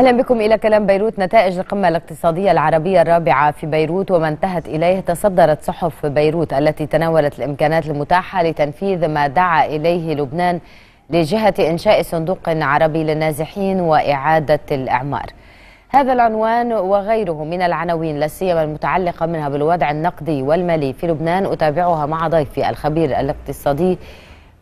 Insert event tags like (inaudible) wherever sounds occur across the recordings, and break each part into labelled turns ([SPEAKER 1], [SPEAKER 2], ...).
[SPEAKER 1] أهلا بكم إلى كلام بيروت نتائج القمة الاقتصادية العربية الرابعة في بيروت وما انتهت إليه تصدرت صحف بيروت التي تناولت الإمكانات المتاحة لتنفيذ ما دعا إليه لبنان لجهة إنشاء صندوق عربي للنازحين وإعادة الإعمار هذا العنوان وغيره من العناوين لا سيما المتعلقة منها بالوضع النقدي والمالي في لبنان أتابعها مع ضيفي الخبير الاقتصادي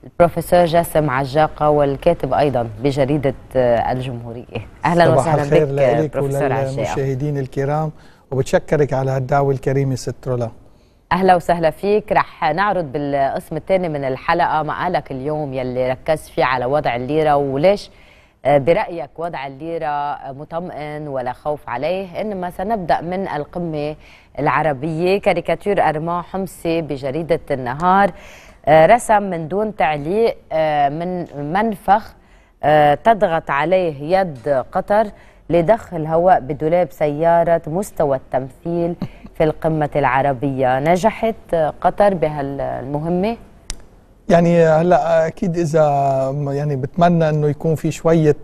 [SPEAKER 1] البروفيسور جاسم عجاقه والكاتب ايضا بجريده آه،
[SPEAKER 2] الجمهوريه اهلا وسهلا بك بروفيسور عجاقه المشاهدين الكرام وبتشكرك على هالدعوه الكريمه ست رولا
[SPEAKER 1] اهلا وسهلا فيك رح نعرض بالقسم الثاني من الحلقه مقالك اليوم يلي ركزت فيه على وضع الليره وليش آه، برايك وضع الليره آه، مطمئن ولا خوف عليه انما سنبدا من القمه العربيه كاريكاتير ارما حمصي بجريده النهار رسم من دون تعليق آه، من منفخ آه، تضغط عليه يد قطر لدخل هواء بدولاب سيارة مستوى التمثيل في القمة العربية نجحت قطر بهالمهمة؟
[SPEAKER 2] يعني هلا اكيد اذا يعني بتمنى انه يكون في شويه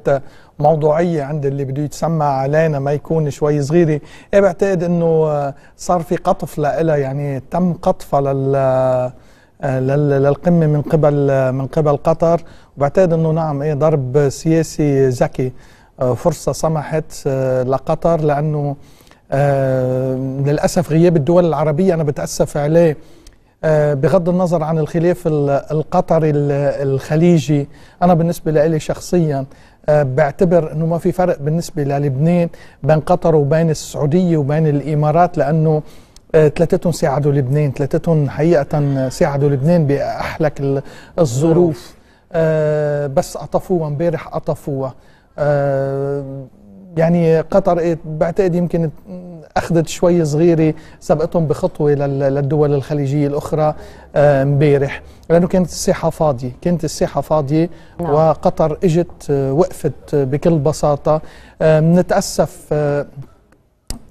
[SPEAKER 2] موضوعيه عند اللي بده يتسمع علينا ما يكون شوي صغيره ايه بعتقد انه صار في قطف لها يعني تم قطفها لل آه، للقمه من قبل من قبل قطر وبعتقد انه نعم ايه ضرب سياسي ذكي آه، فرصه سمحت آه، لقطر لانه للاسف غياب الدول العربيه انا بتاسف عليه بغض النظر عن الخلاف القطري الخليجي انا بالنسبه لي شخصيا بعتبر انه ما في فرق بالنسبه للبنان بين قطر وبين السعوديه وبين الامارات لانه ثلاثتهم ساعدوا لبنان ثلاثتهم حقيقة ساعدوا لبنان بأحلك الظروف آه بس قطفوها امبارح قطفوها آه يعني قطر إيه، بعتقد يمكن اخذت شوي صغيره سبقتهم بخطوه للدول الخليجيه الاخرى آه، امبارح لانه كانت الساحه فاضيه كانت الساحه فاضيه نعم. وقطر اجت آه، وقفت بكل بساطه بنتاسف أه,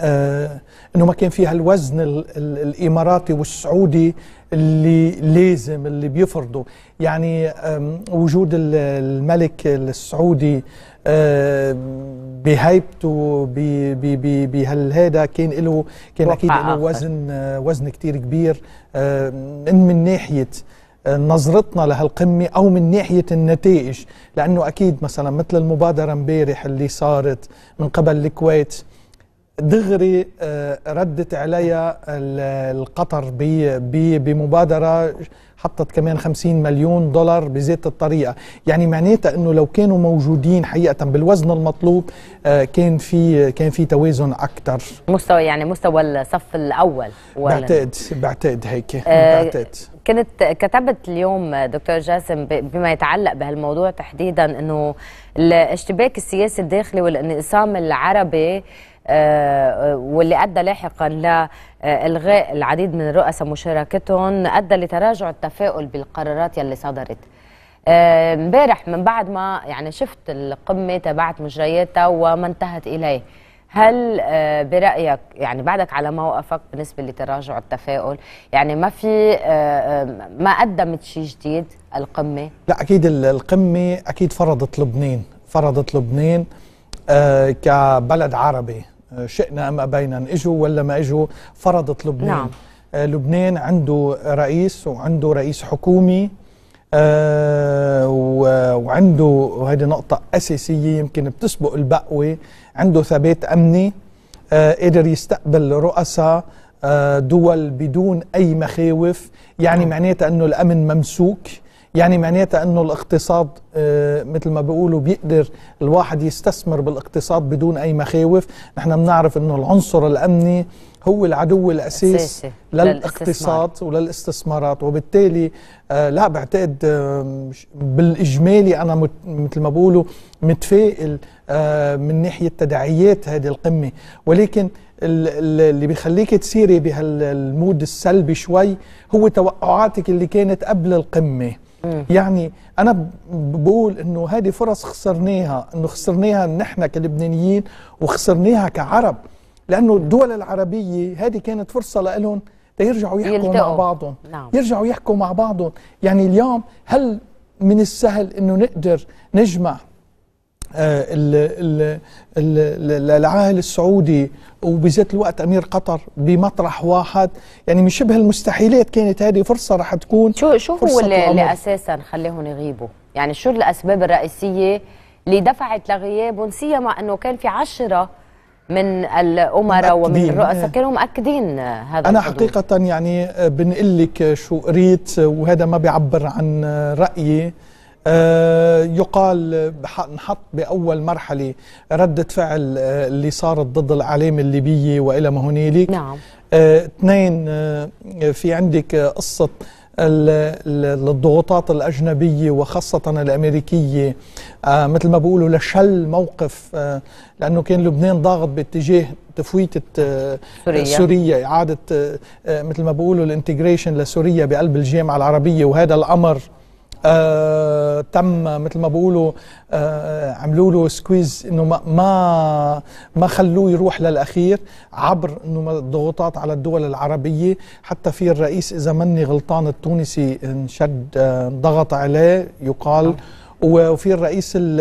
[SPEAKER 2] آه، انه ما كان فيها الوزن الـ الـ الاماراتي والسعودي اللي لازم اللي بيفرضه يعني وجود الملك السعودي بهيبته بهالهذا كان له كان اكيد له وزن وزن كثير كبير من ناحيه نظرتنا لهالقمة أو من ناحية النتائج لأنه أكيد مثلا مثل المبادرة امبارح اللي صارت من قبل الكويت دغري آه، ردت علي القطر بمبادره حطت كمان 50 مليون دولار بذات الطريقه يعني معناتها انه لو كانوا موجودين حقيقه بالوزن المطلوب آه، كان في كان في توازن اكثر
[SPEAKER 1] مستوى يعني مستوى الصف الاول بعتقد
[SPEAKER 2] بعتقد هيك أه بعتقد
[SPEAKER 1] كنت كتبت اليوم دكتور جاسم بما يتعلق بهالموضوع تحديدا انه الاشتباك السياسي الداخلي والانقسام العربي آه، واللي ادى لاحقا لالغاء العديد من الرؤساء مشاركتهم ادى لتراجع التفاؤل بالقرارات يلي صدرت امبارح آه، من بعد ما يعني شفت القمه تبعت مجرياتها وما انتهت اليه هل آه، برايك يعني بعدك على موقفك بالنسبه لتراجع التفاؤل يعني ما في ما قدمت شيء جديد القمه
[SPEAKER 2] لا اكيد القمه اكيد فرضت لبنان فرضت لبنان كبلد عربي آه، شئنا أم أبينا إجوا ولا ما إجوا فرضت لبنان نعم. آه، لبنان عنده رئيس وعنده رئيس حكومي آه، وعنده وهذه نقطة أساسية يمكن بتسبق البقوة عنده ثبات أمني قدر يستقبل رؤساء دول بدون أي مخاوف يعني نعم. معناتها أنه الأمن ممسوك يعني معناتها انه الاقتصاد آه، مثل ما بيقولوا بيقدر الواحد يستثمر بالاقتصاد بدون اي مخاوف نحن بنعرف انه العنصر الامني هو العدو الاساسي للاقتصاد وللاستثمارات وبالتالي آه، لا بعتقد آه، بالاجمالي انا مثل ما بقولوا متفائل من ناحيه تداعيات هذه القمه ولكن اللي بيخليك تسيري بهالمود السلبي شوي هو توقعاتك اللي كانت قبل القمه يعني انا بقول انه هذه فرص خسرناها انه خسرناها نحن كلبنانيين وخسرناها كعرب لانه الدول العربيه هذه كانت فرصه لهم ليرجعوا يحكوا يلتقوا. مع بعضهم نعم. يرجعوا يحكوا مع بعضهم يعني اليوم هل من السهل انه نقدر نجمع آه، العاهل السعودي وبذات الوقت امير قطر بمطرح واحد يعني من شبه المستحيلات كانت هذه فرصه رح تكون شو شو هو اللي,
[SPEAKER 1] اساسا خليهم يغيبوا؟ يعني شو الاسباب الرئيسيه اللي دفعت لغيابهم سيما انه كان في عشره من الامراء ومن الرؤساء آه. كانوا مأكدين هذا انا
[SPEAKER 2] حقيقه يعني بنقول لك شو قريت وهذا ما بيعبر عن رايي آه، يقال نحط باول مرحله رده فعل آه، اللي صارت ضد الاعلام الليبيه والى ما هنالك نعم آه، اثنين في عندك قصه الضغوطات الأجنبية وخاصة الأمريكية مثل ما بيقولوا لشل موقف لأنه كان لبنان ضاغط باتجاه تفويتة سوريا, سوريا إعادة مثل ما بيقولوا الانتجريشن لسوريا بقلب الجامعة العربية وهذا الأمر آه تم مثل ما بقولوا آه عملوا له سكويز انه ما ما, ما خلوه يروح للاخير عبر انه ضغوطات على الدول العربيه حتى في الرئيس اذا مني غلطان التونسي انشد آه ضغط عليه يقال وفي الرئيس الـ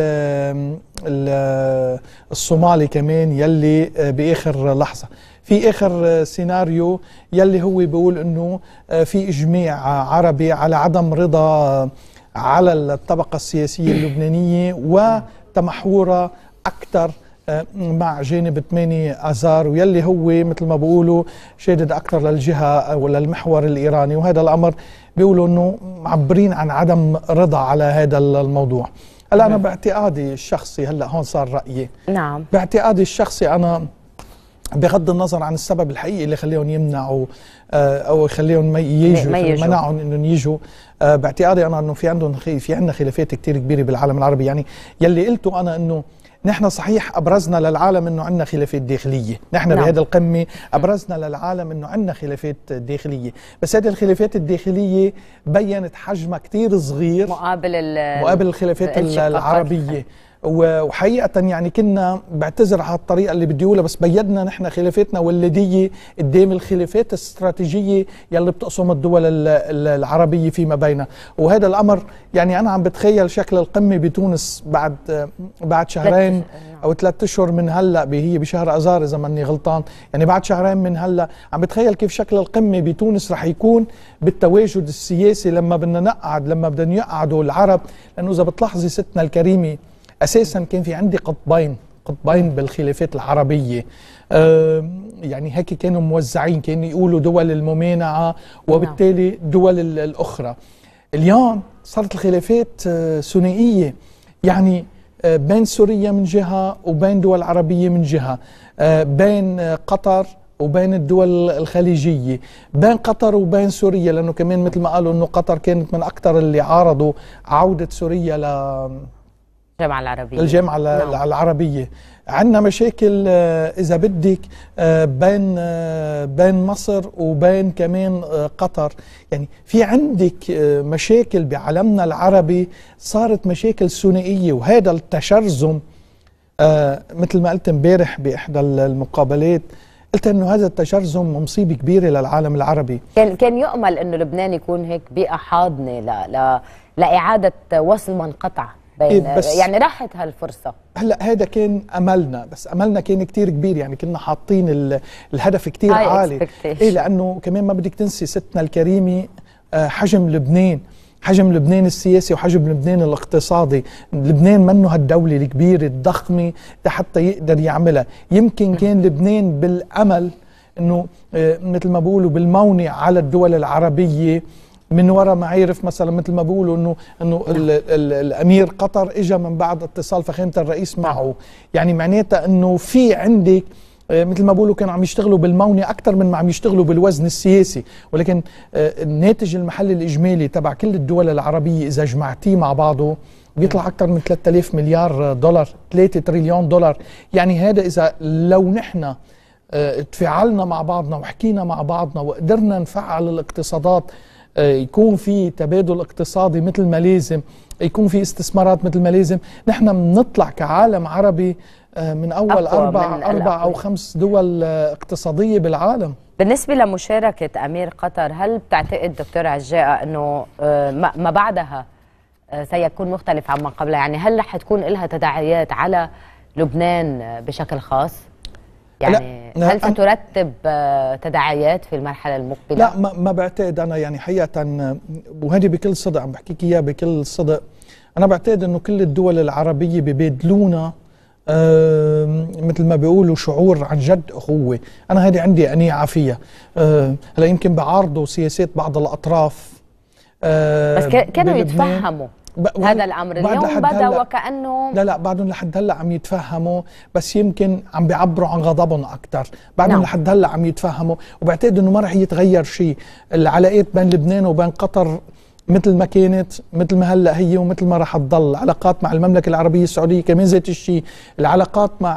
[SPEAKER 2] الـ الصومالي كمان يلي آه، باخر لحظه في اخر آه، سيناريو يلي هو بيقول انه آه، في اجماع عربي على عدم رضا على الطبقة السياسية اللبنانية وتمحورها أكثر آه، مع جانب 8 أزار ويلي هو مثل ما بقولوا شادد اكثر للجهه ولا المحور الايراني وهذا الامر بيقولوا انه معبرين عن عدم رضا على هذا الموضوع هلا انا نعم. باعتقادي الشخصي هلا هون صار رايي نعم باعتقادي الشخصي انا بغض النظر عن السبب الحقيقي اللي خليهم يمنعوا آه، او يخليهم ما يجوا منعهم انهم يجوا آه، باعتقادي انا انه في عندهم في عندنا خلافات كثير كبيره بالعالم العربي يعني يلي قلته انا انه نحن صحيح ابرزنا للعالم انه عندنا خلافات داخليه، نحن نعم. بهذه القمه ابرزنا للعالم انه عندنا خلافات داخليه، بس هذه الخلافات الداخليه بينت حجمها كثير صغير
[SPEAKER 1] مقابل مقابل الخلافات العربيه
[SPEAKER 2] وحقيقة يعني كنا بعتذر على الطريقة اللي بدي أقولها بس بيدنا نحن خلافاتنا والليدية قدام الخلافات الاستراتيجية يلي بتقسم الدول العربية فيما بينها وهذا الأمر يعني أنا عم بتخيل شكل القمة بتونس بعد بعد شهرين نعم. أو ثلاثة أشهر من هلأ هي بشهر أذار إذا ماني غلطان يعني بعد شهرين من هلأ عم بتخيل كيف شكل القمة بتونس رح يكون بالتواجد السياسي لما بدنا نقعد لما بدنا يقعدوا العرب لأنه إذا بتلاحظي ستنا الكريمة اساسا كان في عندي قطبين قطبين بالخلافات العربية يعني هيك كانوا موزعين كانوا يقولوا دول الممانعة وبالتالي نعم. دول الأخرى اليوم صارت الخلافات آه، ثنائية يعني آه، بين سوريا من جهة وبين دول عربية من جهة آه، بين قطر وبين الدول الخليجية بين قطر وبين سوريا لأنه كمان مثل ما قالوا أنه قطر كانت من أكثر اللي عارضوا عودة سوريا ل
[SPEAKER 1] الجامعة العربية الجامعة نعم.
[SPEAKER 2] العربية عندنا مشاكل آه، إذا بدك آه، بين آه، بين مصر وبين كمان قطر يعني في عندك مشاكل بعالمنا العربي صارت مشاكل ثنائية وهذا التشرذم مثل ما قلت امبارح بإحدى المقابلات قلت انه هذا التشرذم مصيبه كبيره للعالم العربي
[SPEAKER 1] كان كان يؤمل انه لبنان يكون هيك بيئه حاضنه لاعاده وصل ما انقطع بين إيه، بس يعني راحت هالفرصه
[SPEAKER 2] هلا هذا كان املنا بس املنا كان كتير كبير يعني كنا حاطين الهدف كتير عالي ايه لانه كمان ما بدك تنسي ستنا الكريمه آه، حجم لبنان حجم لبنان السياسي وحجم لبنان الاقتصادي لبنان منه هالدولة الكبيرة الضخمة حتى يقدر يعملها يمكن كان لبنان بالأمل أنه آه، مثل ما بقولوا بالمونة على الدول العربية من وراء عرف مثلا مثل ما بيقولوا انه انه الامير قطر اجى من بعد اتصال فخامه الرئيس معه يعني معناتها انه في عندك آه، مثل ما بقولوا كانوا عم يشتغلوا بالمونة أكثر من ما عم يشتغلوا بالوزن السياسي ولكن آه، الناتج المحلي الإجمالي تبع كل الدول العربية إذا جمعتيه مع بعضه بيطلع أكثر من 3000 مليار دولار 3 تريليون دولار يعني هذا إذا لو نحن آه، تفاعلنا مع بعضنا وحكينا مع بعضنا وقدرنا نفعل الاقتصادات آه، يكون في تبادل اقتصادي مثل ما لازم يكون في استثمارات مثل ما لازم نحن بنطلع كعالم عربي آه، من اول اربع من اربع او خمس دول آه، اقتصاديه بالعالم بالنسبه
[SPEAKER 1] لمشاركه امير قطر هل بتعتقد دكتور عجاقه انه ما بعدها سيكون مختلف عما قبلها يعني هل رح تكون لها تداعيات على لبنان بشكل خاص يعني هل سترتب آه، تداعيات
[SPEAKER 2] في المرحله المقبله لا ما, ما بعتقد انا يعني حقيقه آه، وهذه بكل صدق عم بحكيك اياها بكل صدق انا بعتقد انه كل الدول العربيه ببادلونا أه مثل ما بيقولوا شعور عن جد أخوة أنا هذه عندي أنيعة فيها آه، هلا أه يمكن بعارضوا سياسات بعض الأطراف أه بس كانوا يتفهموا هذا الامر اليوم بدا
[SPEAKER 1] وكانه
[SPEAKER 2] لا لا بعدهم لحد هلا عم يتفهموا بس يمكن عم بيعبروا عن غضبهم اكثر بعدهم نعم. لحد هلا عم يتفهموا وبعتقد انه ما رح يتغير شيء العلاقات بين لبنان وبين قطر مثل ما كانت مثل ما هلا هي ومثل ما رح تضل العلاقات مع المملكه العربيه السعوديه كمان ذات الشيء العلاقات مع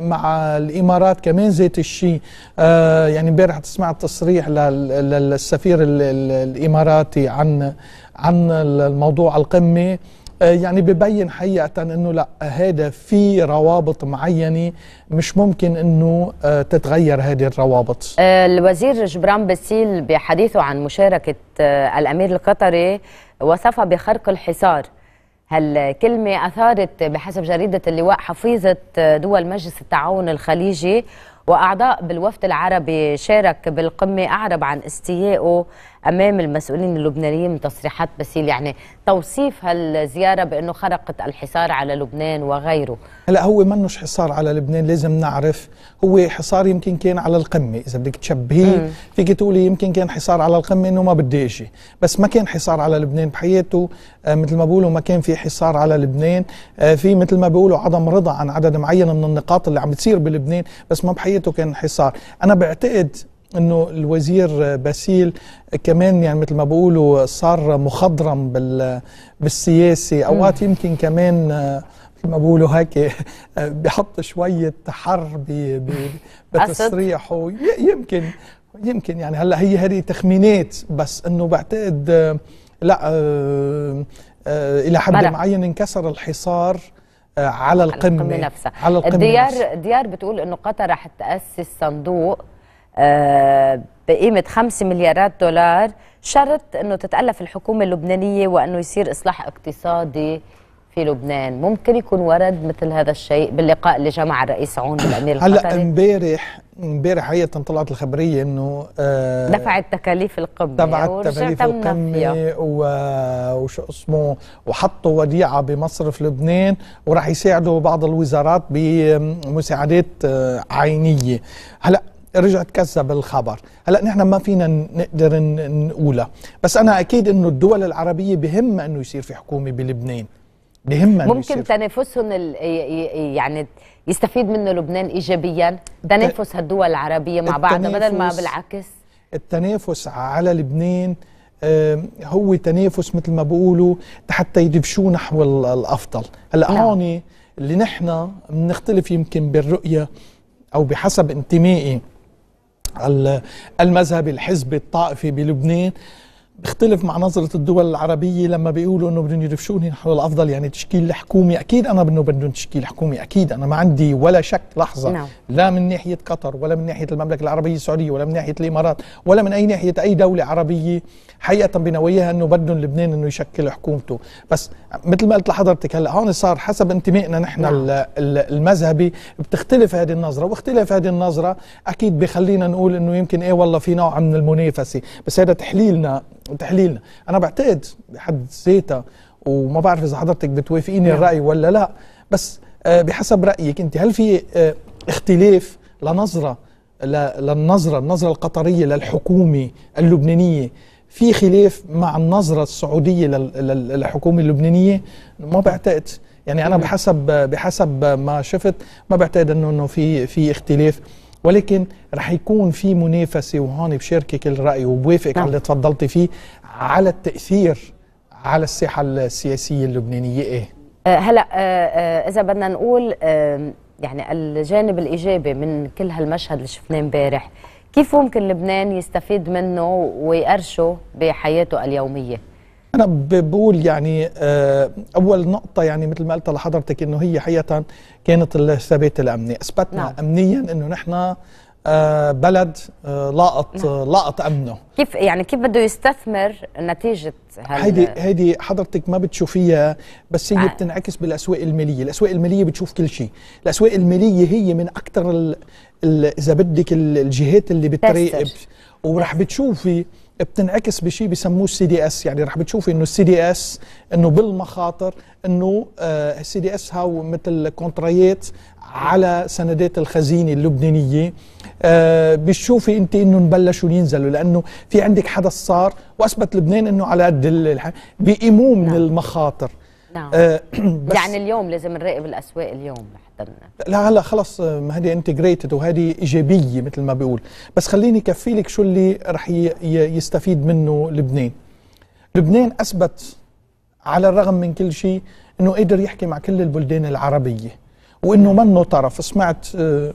[SPEAKER 2] مع الامارات كمان ذات الشيء آه يعني امبارح تسمع تصريح للسفير الاماراتي عن عن الموضوع القمه آه، يعني ببين حقيقة أنه لا هذا في روابط معينة مش ممكن أنه آه، تتغير هذه الروابط
[SPEAKER 1] آه، الوزير جبران باسيل بحديثه عن مشاركة الأمير القطري وصفها بخرق الحصار هالكلمة أثارت بحسب جريدة اللواء حفيظة دول مجلس التعاون الخليجي وأعضاء بالوفد العربي شارك بالقمة أعرب عن استيائه امام المسؤولين اللبنانيين من تصريحات باسيل يعني توصيف هالزياره بانه خرقت الحصار على لبنان وغيره
[SPEAKER 2] هلا هو منش حصار على لبنان لازم نعرف هو حصار يمكن كان على القمه اذا بدك تشبهيه فيك تقولي يمكن كان حصار على القمه انه ما بدي اجي بس ما كان حصار على لبنان بحياته آه مثل ما بقولوا ما كان في حصار على لبنان آه في مثل ما بيقولوا عدم رضا عن عدد معين من النقاط اللي عم بتصير بلبنان بس ما بحياته كان حصار انا بعتقد انه الوزير باسيل كمان يعني مثل ما بقولوا صار مخضرم بال بالسياسي اوقات يمكن كمان آه، مثل ما بقولوا هيك آه، بحط شويه حر بتصريحه يمكن يمكن يعني هلا هي هذه تخمينات بس انه بعتقد آه، لا الى حد معين انكسر الحصار على القمه على القمه نفسها على القمة ديار نفسها.
[SPEAKER 1] ديار بتقول انه قطر رح تاسس صندوق آه، بقيمة 5 مليارات دولار شرط أنه تتألف الحكومة اللبنانية وأنه يصير إصلاح اقتصادي في لبنان ممكن يكون ورد مثل هذا الشيء باللقاء اللي جمع الرئيس عون بالامير القطري هلا
[SPEAKER 2] امبارح امبارح حقيقه طلعت الخبريه انه آه دفعت
[SPEAKER 1] تكاليف القمه دفعت تكاليف القمه
[SPEAKER 2] و... وشو اسمه وحطوا وديعه بمصرف لبنان وراح يساعدوا بعض الوزارات بمساعدات آه، عينيه هلا رجع تكذب الخبر هلا نحن ما فينا نقدر نقولها بس انا اكيد انه الدول العربيه بهم انه يصير في حكومه بلبنان انه ممكن
[SPEAKER 1] تنافسهم يعني يستفيد منه لبنان ايجابيا تنافس هالدول العربيه مع بعضها بدل ما بالعكس
[SPEAKER 2] التنافس على لبنان هو تنافس مثل ما بقولوا حتى يدبشوه نحو الافضل هلا نعم. هون اللي نحن بنختلف يمكن بالرؤيه او بحسب انتمائي المذهبي الحزبي الطائفي بلبنان بختلف مع نظرة الدول العربية لما بيقولوا انه بدهم يرفشوني نحن الافضل يعني تشكيل حكومي اكيد انا بدهم بدهم تشكيل حكومي اكيد انا ما عندي ولا شك لحظة نعم. لا من ناحية قطر ولا من ناحية المملكة العربية السعودية ولا من ناحية الامارات ولا من اي ناحية اي دولة عربية حقيقة بنوياها انه بدهم لبنان انه يشكل حكومته بس مثل ما قلت لحضرتك هلا هون صار حسب انتمائنا نحن نعم. المذهبي بتختلف هذه النظرة واختلاف هذه النظرة اكيد بخلينا نقول انه يمكن ايه والله في نوع من المنافسة بس هذا تحليلنا وتحليلنا انا بعتقد بحد ذاتها وما بعرف اذا حضرتك بتوافقيني نعم. الراي ولا لا بس آه، بحسب رايك انت هل في آه، اختلاف لنظره للنظره النظره القطريه للحكومه اللبنانيه في خلاف مع النظره السعوديه للحكومه اللبنانيه ما بعتقد يعني انا نعم. بحسب بحسب ما شفت ما بعتقد انه في في اختلاف ولكن رح يكون في منافسه وهون بشاركك الراي وبوافقك نعم. على اللي تفضلتي فيه على التاثير على الساحه السياسيه اللبنانيه ايه
[SPEAKER 1] آه، هلا آه، آه، اذا بدنا نقول يعني الجانب الايجابي من كل هالمشهد اللي شفناه امبارح كيف ممكن لبنان يستفيد منه ويقرشه بحياته اليوميه
[SPEAKER 2] انا بقول يعني آه، اول نقطه يعني مثل ما قلت لحضرتك انه هي حقيقه كانت الثبات الامني اثبتنا نعم. امنيا انه نحن آه، بلد آه، لاقط نعم. لاقط امنه
[SPEAKER 1] كيف يعني كيف بده يستثمر نتيجه هيدي
[SPEAKER 2] هيدي حضرتك ما بتشوفيها بس هي آه. بتنعكس بالاسواق الماليه، الاسواق الماليه بتشوف كل شيء، الاسواق الماليه هي من اكثر اذا بدك الجهات اللي بتراقب وراح بتشوفي بتنعكس بشيء بسموه السي دي اس يعني رح بتشوفي انه السي دي اس انه بالمخاطر انه السي دي اس هاو مثل كونترايات على سندات الخزينه اللبنانيه آه، بتشوفي انت انه بلشوا ينزلوا لانه في عندك حدث صار واثبت لبنان انه على قد بيقيموه من المخاطر نعم, نعم. آه، (clears throat) يعني
[SPEAKER 1] اليوم لازم نراقب الاسواق اليوم
[SPEAKER 2] جدا لا هلا خلص ما آه، هذه انتجريتد وهذه ايجابيه مثل ما بيقول بس خليني لك شو اللي رح يستفيد منه لبنان لبنان اثبت على الرغم من كل شيء انه قدر يحكي مع كل البلدان العربيه وانه منه طرف سمعت آه،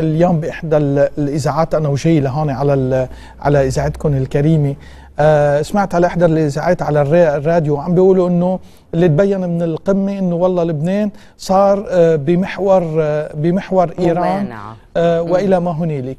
[SPEAKER 2] اليوم باحدى الاذاعات انا وجاي لهون على على اذاعتكم الكريمه آه سمعت على احدى الاذاعات على الراديو عم بيقولوا انه اللي تبين من القمه انه والله لبنان صار آه بمحور آه بمحور ايران آه والى ما هنالك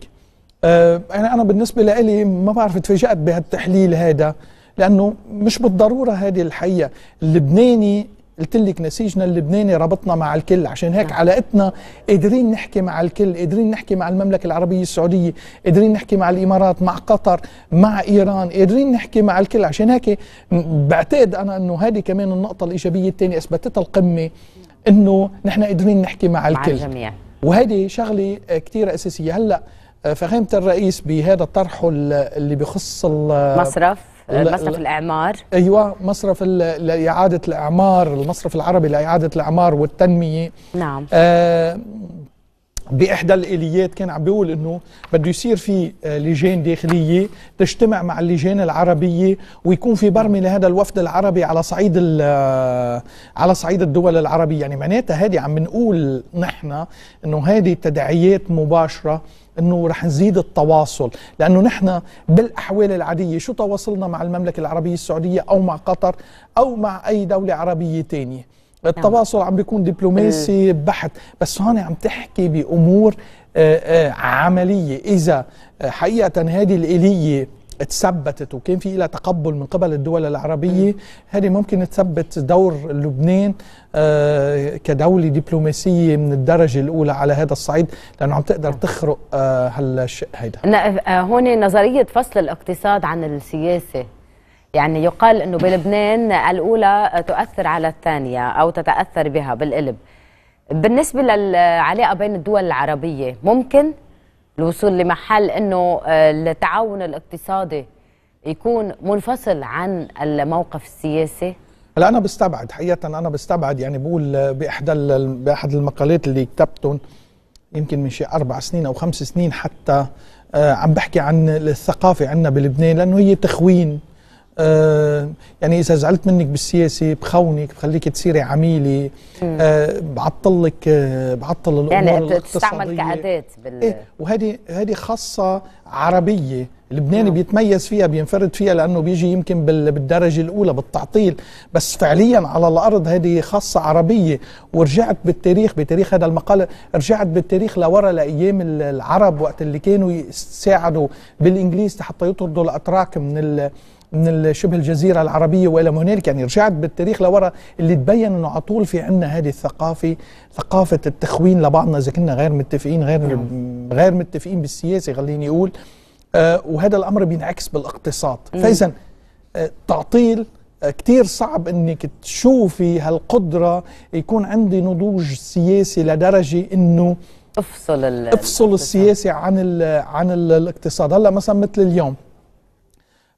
[SPEAKER 2] آه انا انا بالنسبه لي ما بعرف تفاجات بهالتحليل هذا لانه مش بالضروره هذه الحقيقه اللبناني قلت لك نسيجنا اللبناني ربطنا مع الكل عشان هيك نعم. علاقتنا قادرين نحكي مع الكل قادرين نحكي مع المملكة العربية السعودية قادرين نحكي مع الإمارات مع قطر مع إيران قادرين نحكي مع الكل عشان هيك بعتقد أنا أنه هذه كمان النقطة الإيجابية الثانية أثبتتها القمة أنه نحن قادرين نحكي مع الكل مع الجميع وهذه شغلة كثير أساسية هلأ آه، فخامة الرئيس بهذا طرحه اللي بخص المصرف آه، مصرف الاعمار ايوه مصرف لاعاده الاعمار المصرف العربي لاعاده الاعمار والتنميه نعم آه، باحدى الاليات كان عم بيقول انه بده يصير في آه، لجان داخليه تجتمع مع اللجان العربيه ويكون في برمي لهذا الوفد العربي على صعيد آه، على صعيد الدول العربيه يعني معناتها هذه عم نقول نحن انه هذه تداعيات مباشره انه رح نزيد التواصل لانه نحن بالاحوال العاديه شو تواصلنا مع المملكه العربيه السعوديه او مع قطر او مع اي دوله عربيه ثانيه آه، نعم. التواصل عم بيكون دبلوماسي إيه. بحت بس هون عم تحكي بامور آه، آه، عمليه اذا حقيقه هذه الاليه تثبتت وكان في لها تقبل من قبل الدول العربية إيه. هذه ممكن تثبت دور لبنان كدولة دبلوماسية من الدرجة الأولى على هذا الصعيد لأنه عم تقدر نعم. تخرق هالشيء هيدا
[SPEAKER 1] هون نظرية فصل الاقتصاد عن السياسة يعني يقال انه بلبنان الاولى تؤثر على الثانيه او تتاثر بها بالقلب بالنسبه للعلاقه بين الدول العربيه ممكن الوصول لمحل انه آه، التعاون الاقتصادي يكون منفصل عن الموقف السياسي
[SPEAKER 2] هلا انا بستبعد حقيقه انا بستبعد يعني بقول آه، باحدى باحد المقالات اللي كتبتهم يمكن من شيء اربع سنين او خمس سنين حتى آه، عم بحكي عن الثقافه عندنا بلبنان لانه هي تخوين يعني اذا زعلت منك بالسياسه بخونك بخليك تصيري عميله آه، بعطلك آه، بعطل الامور يعني بتستعمل كاداه بال إيه وهذه هذه خاصه عربيه لبنان بيتميز فيها بينفرد فيها لانه بيجي يمكن بالدرجه الاولى بالتعطيل بس فعليا على الارض هذه خاصه عربيه ورجعت بالتاريخ بتاريخ هذا المقال رجعت بالتاريخ لورا لايام العرب وقت اللي كانوا يساعدوا بالانجليز حتى يطردوا الاتراك من من شبه الجزيرة العربية وإلى ما هنالك يعني رجعت بالتاريخ لورا اللي تبين أنه على طول في عندنا هذه الثقافة ثقافة التخوين لبعضنا إذا كنا غير متفقين غير نعم. غير متفقين بالسياسة خليني أقول آه وهذا الأمر بينعكس بالاقتصاد فإذا آه تعطيل آه، كتير صعب انك تشوفي هالقدرة يكون عندي نضوج سياسي لدرجة انه افصل افصل السياسي عن الـ عن الاقتصاد هلا مثلا مثل اليوم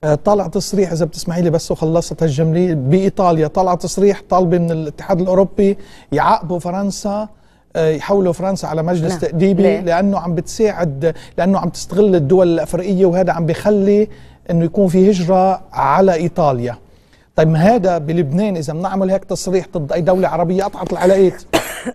[SPEAKER 2] آه، طلع تصريح اذا بتسمعي لي بس وخلصت هالجمله بايطاليا طلع تصريح طالبه من الاتحاد الاوروبي يعاقبوا فرنسا آه، يحولوا فرنسا على مجلس لا. تاديبي ليه؟ لانه عم بتساعد لانه عم تستغل الدول الافريقيه وهذا عم بخلي انه يكون في هجره على ايطاليا طيب ما هذا بلبنان اذا بنعمل هيك تصريح ضد اي دوله عربيه قطعت العلاقات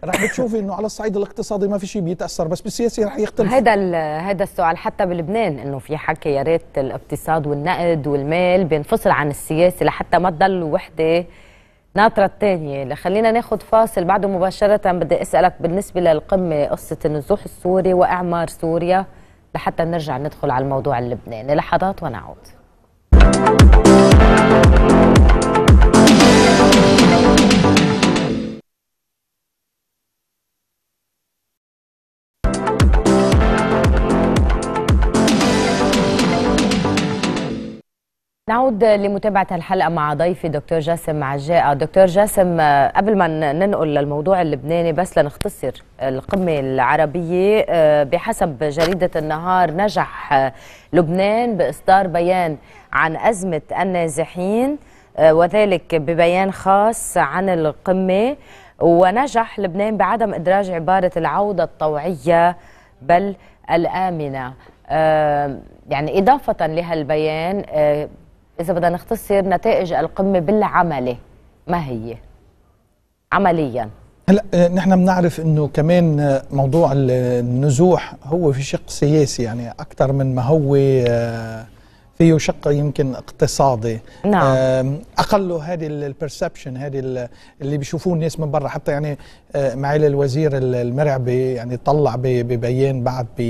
[SPEAKER 2] رح بتشوفي انه على الصعيد الاقتصادي ما في شيء بيتاثر بس بالسياسي رح يختلف
[SPEAKER 1] هذا هذا السؤال حتى بلبنان انه في حكي يا ريت الاقتصاد والنقد والمال بينفصل عن السياسه لحتى ما تضل وحده ناطرة الثانية خلينا ناخد فاصل بعده مباشرة بدي أسألك بالنسبة للقمة قصة النزوح السوري وإعمار سوريا لحتى نرجع ندخل على الموضوع اللبناني لحظات ونعود نعود لمتابعة الحلقة مع ضيفي دكتور جاسم عجاء دكتور جاسم قبل ما ننقل للموضوع اللبناني بس لنختصر القمة العربية بحسب جريدة النهار نجح لبنان بإصدار بيان عن أزمة النازحين وذلك ببيان خاص عن القمة ونجح لبنان بعدم إدراج عبارة العودة الطوعية بل الآمنة يعني إضافة لهالبيان إذا بدنا نختصر نتائج القمة بالعملي ما هي عملياً
[SPEAKER 2] هلا آه، نحن بنعرف انه كمان آه، موضوع النزوح هو في شق سياسي يعني اكثر من ما هو آه، فيه شق يمكن اقتصادي نعم اقله هذه البرسبشن هذه اللي بيشوفوه الناس من برا حتى يعني معالي الوزير المرعبي يعني طلع ببيان بعد ب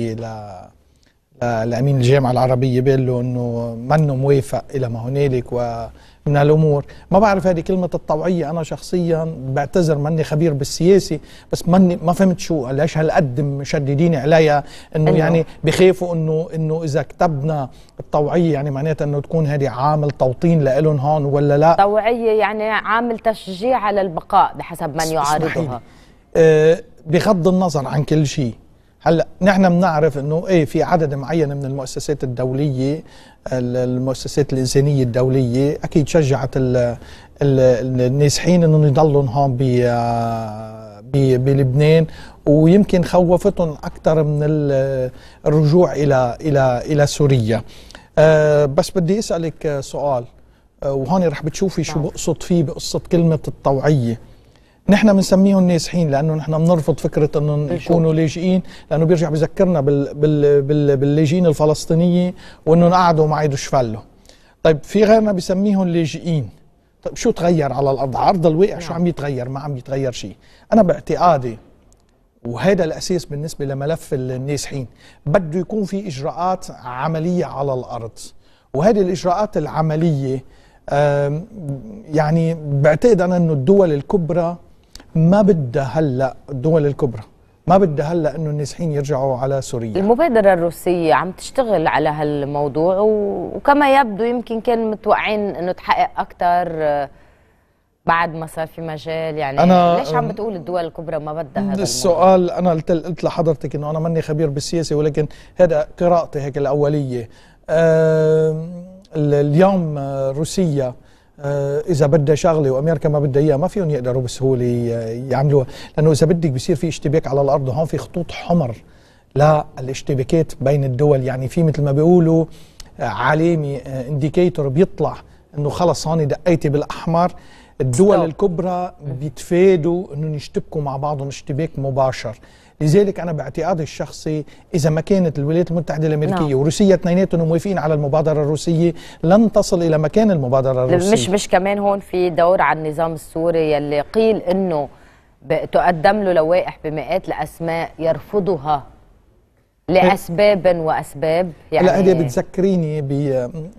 [SPEAKER 2] لامين الجامعه العربيه بيقول له انه منه موافق الى ما هنالك ومن هالامور ما بعرف هذه كلمه الطوعيه انا شخصيا بعتذر ماني خبير بالسياسه بس ماني ما فهمت شو ليش هالقد مشددين عليها انه أيوه. يعني بخافوا انه انه اذا كتبنا الطوعيه يعني معناتها انه تكون هذه عامل توطين لهم هون ولا لا
[SPEAKER 1] طوعيه يعني عامل تشجيع على البقاء بحسب من يعارضها
[SPEAKER 2] أه بغض النظر عن كل شيء هلا نحن بنعرف انه ايه في عدد معين من المؤسسات الدوليه المؤسسات الانسانيه الدوليه اكيد شجعت الـ الـ النازحين انهم يضلوا هون ب بلبنان ويمكن خوفتهم اكثر من الرجوع الى الى الى سوريا أه بس بدي اسالك سؤال آه، وهون رح بتشوفي شو نعم. بقصد فيه بقصه كلمه الطوعيه نحن بنسميهم نازحين لانه نحن بنرفض فكره انه يكونوا لاجئين لانه بيرجع بذكرنا بال بال بال باللاجئين الفلسطينيه وانهم قعدوا مع عادوا شفلوا طيب في غيرنا بسميهم لاجئين طيب شو تغير على الارض عرض الواقع شو نعم. عم يتغير ما عم يتغير شيء انا باعتقادي وهذا الاساس بالنسبه لملف النازحين بده يكون في اجراءات عمليه على الارض وهذه الاجراءات العمليه يعني بعتقد انا انه الدول الكبرى ما بدها هلا الدول الكبرى ما بدها هلا انه النازحين يرجعوا على سوريا
[SPEAKER 1] المبادره الروسيه عم تشتغل على هالموضوع
[SPEAKER 2] وكما
[SPEAKER 1] يبدو يمكن كان متوقعين انه تحقق اكثر آه، بعد ما صار في مجال يعني أنا ليش عم بتقول الدول الكبرى ما
[SPEAKER 2] بدها هذا السؤال انا قلت لحضرتك انه انا ماني خبير بالسياسه ولكن هذا قراءتي هيك الاوليه اليوم آه، روسيا آه، اذا بدها شغله وامريكا ما بدها اياها ما فيهم يقدروا بسهوله آه، يعملوها لانه اذا بدك بصير في اشتباك على الارض وهون في خطوط حمر للاشتباكات بين الدول يعني في مثل ما بيقولوا علامه انديكيتور آه، بيطلع انه خلص هون دقيتي بالاحمر الدول الكبرى بيتفادوا انهم يشتبكوا مع بعضهم اشتباك مباشر لذلك انا باعتقادي الشخصي اذا ما كانت الولايات المتحده الامريكيه نعم. وروسيا اثنيناتهم موافقين على المبادره الروسيه لن تصل الى مكان المبادره الروسيه مش
[SPEAKER 1] مش كمان هون في دور على النظام السوري يلي قيل انه تقدم له لوائح بمئات الاسماء يرفضها
[SPEAKER 2] لاسباب
[SPEAKER 1] واسباب يعني لا هذه يعني
[SPEAKER 2] بتذكريني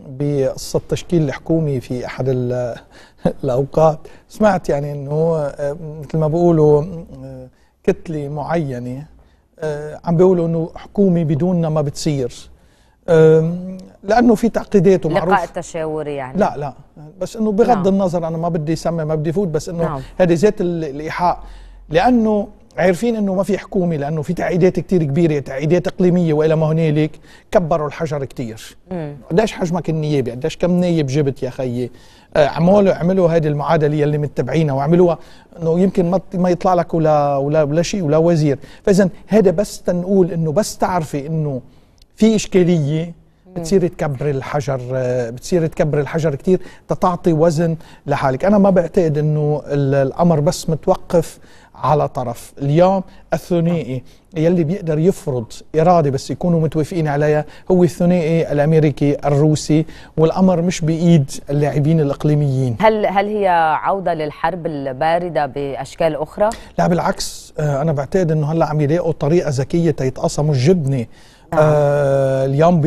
[SPEAKER 2] بقصه تشكيل الحكومي في احد (laughs) الاوقات سمعت يعني انه مثل ما بيقولوا كتله معينه عم بيقولوا انه حكومه بدوننا ما بتصير لانه في تعقيدات ومعروف لقاء
[SPEAKER 1] تشاوري يعني لا
[SPEAKER 2] لا بس انه بغض نعم. النظر انا ما بدي اسمي ما بدي فوت بس انه نعم. هذه ذات الايحاء لانه عارفين انه ما في حكومه لانه في تعقيدات كتير كبيره تعقيدات اقليميه والى ما هنالك كبروا الحجر كتير قديش حجمك النيابي قديش كم نايب جبت يا خيي آه، عملوا عملوا هذه المعادله يلي متبعينها وعملوها انه يمكن ما ما يطلع لك ولا ولا ولا شيء ولا وزير فاذا هذا بس تنقول انه بس تعرفي انه في اشكاليه بتصير تكبر الحجر آه، بتصير تكبر الحجر كثير تتعطي وزن لحالك انا ما بعتقد انه الامر بس متوقف على طرف اليوم الثنائي يلي بيقدر يفرض إرادة بس يكونوا متوافقين عليها هو الثنائي الأمريكي الروسي والأمر مش بإيد اللاعبين الإقليميين
[SPEAKER 1] هل, هل هي عودة للحرب الباردة بأشكال أخرى؟
[SPEAKER 2] لا بالعكس آه، أنا بعتقد أنه هلأ عم يلاقوا طريقة ذكية تيتقاسموا الجبنة نعم. آه اليوم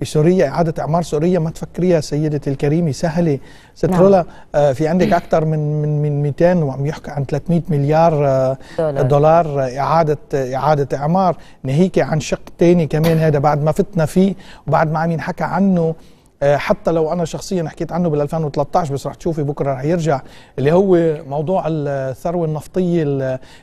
[SPEAKER 2] بسوريا إعادة إعمار سوريا ما تفكريها يا سيدة الكريمة سهلة ست نعم. آه في عندك أكثر من من من 200 وعم يحكى عن 300 مليار آه دولار, دولار آه، إعادة إعادة إعمار ناهيك عن شق ثاني كمان هذا بعد ما فتنا فيه وبعد ما عم ينحكى عنه آه، حتى لو انا شخصيا حكيت عنه بال 2013 بس رح تشوفي بكره رح يرجع اللي هو موضوع الثروه النفطيه